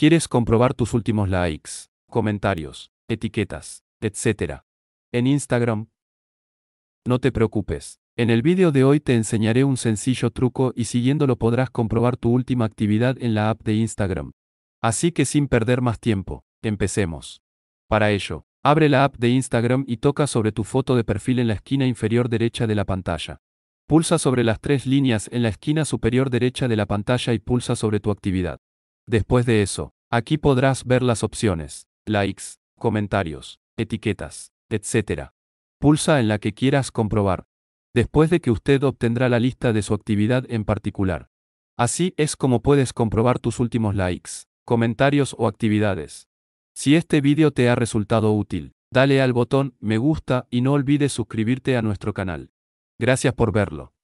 Quieres comprobar tus últimos likes, comentarios, etiquetas, etc. En Instagram. No te preocupes. En el vídeo de hoy te enseñaré un sencillo truco y siguiéndolo podrás comprobar tu última actividad en la app de Instagram. Así que sin perder más tiempo, empecemos. Para ello, abre la app de Instagram y toca sobre tu foto de perfil en la esquina inferior derecha de la pantalla. Pulsa sobre las tres líneas en la esquina superior derecha de la pantalla y pulsa sobre tu actividad. Después de eso, aquí podrás ver las opciones, likes, comentarios, etiquetas, etc. Pulsa en la que quieras comprobar. Después de que usted obtendrá la lista de su actividad en particular. Así es como puedes comprobar tus últimos likes, comentarios o actividades. Si este vídeo te ha resultado útil, dale al botón me gusta y no olvides suscribirte a nuestro canal. Gracias por verlo.